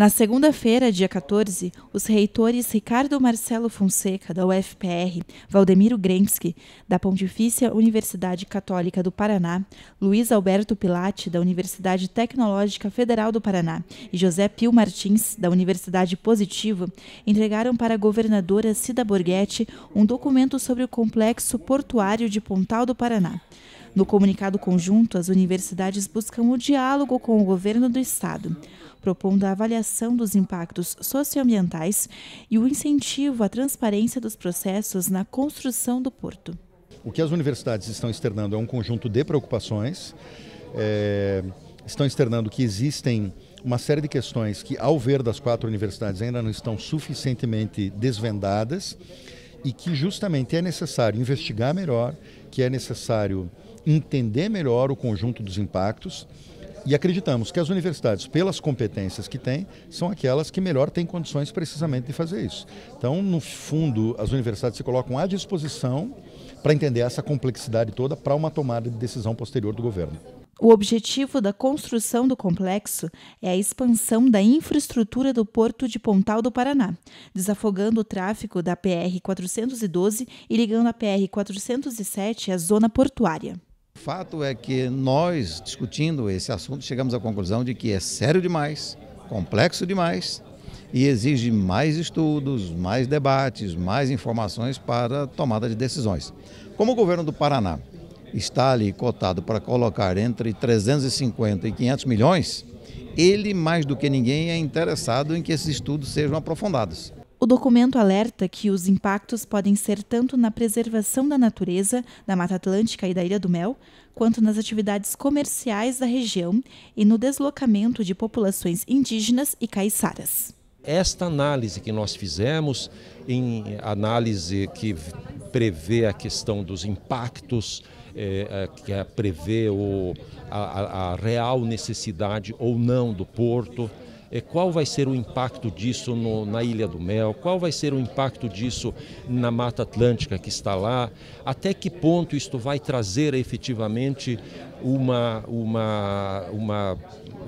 Na segunda-feira, dia 14, os reitores Ricardo Marcelo Fonseca, da UFPR, Valdemiro Grensky, da Pontifícia Universidade Católica do Paraná, Luiz Alberto Pilate, da Universidade Tecnológica Federal do Paraná, e José Pio Martins, da Universidade Positivo, entregaram para a governadora Cida Borghetti um documento sobre o complexo portuário de Pontal do Paraná. No comunicado conjunto, as universidades buscam o diálogo com o governo do estado propondo a avaliação dos impactos socioambientais e o incentivo à transparência dos processos na construção do porto. O que as universidades estão externando é um conjunto de preocupações. É, estão externando que existem uma série de questões que, ao ver das quatro universidades, ainda não estão suficientemente desvendadas e que justamente é necessário investigar melhor, que é necessário entender melhor o conjunto dos impactos e acreditamos que as universidades, pelas competências que têm, são aquelas que melhor têm condições precisamente de fazer isso. Então, no fundo, as universidades se colocam à disposição para entender essa complexidade toda para uma tomada de decisão posterior do governo. O objetivo da construção do complexo é a expansão da infraestrutura do porto de Pontal do Paraná, desafogando o tráfego da PR-412 e ligando a PR-407 à zona portuária. Fato é que nós, discutindo esse assunto, chegamos à conclusão de que é sério demais, complexo demais e exige mais estudos, mais debates, mais informações para tomada de decisões. Como o governo do Paraná está ali cotado para colocar entre 350 e 500 milhões, ele mais do que ninguém é interessado em que esses estudos sejam aprofundados. O documento alerta que os impactos podem ser tanto na preservação da natureza da Mata Atlântica e da Ilha do Mel, quanto nas atividades comerciais da região e no deslocamento de populações indígenas e caiçaras. Esta análise que nós fizemos, em análise que prevê a questão dos impactos, é, que é prevê o, a, a real necessidade ou não do porto, qual vai ser o impacto disso no, na Ilha do Mel, qual vai ser o impacto disso na Mata Atlântica que está lá, até que ponto isto vai trazer efetivamente uma, uma, uma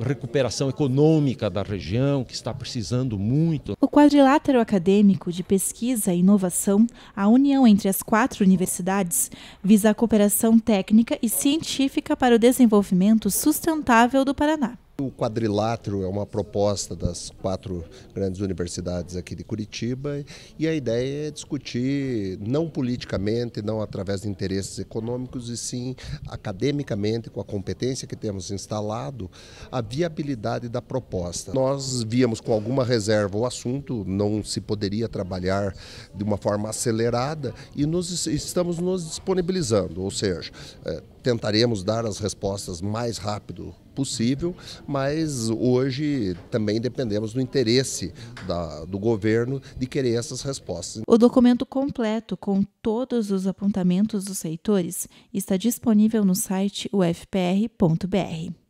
recuperação econômica da região, que está precisando muito. O quadrilátero acadêmico de pesquisa e inovação, a união entre as quatro universidades, visa a cooperação técnica e científica para o desenvolvimento sustentável do Paraná o quadrilátero é uma proposta das quatro grandes universidades aqui de Curitiba e a ideia é discutir não politicamente, não através de interesses econômicos e sim academicamente com a competência que temos instalado a viabilidade da proposta. Nós víamos com alguma reserva o assunto, não se poderia trabalhar de uma forma acelerada e nos, estamos nos disponibilizando, ou seja, eh, tentaremos dar as respostas mais rápido possível, mas hoje também dependemos do interesse da, do governo de querer essas respostas. O documento completo com todos os apontamentos dos setores está disponível no site ufpr.br.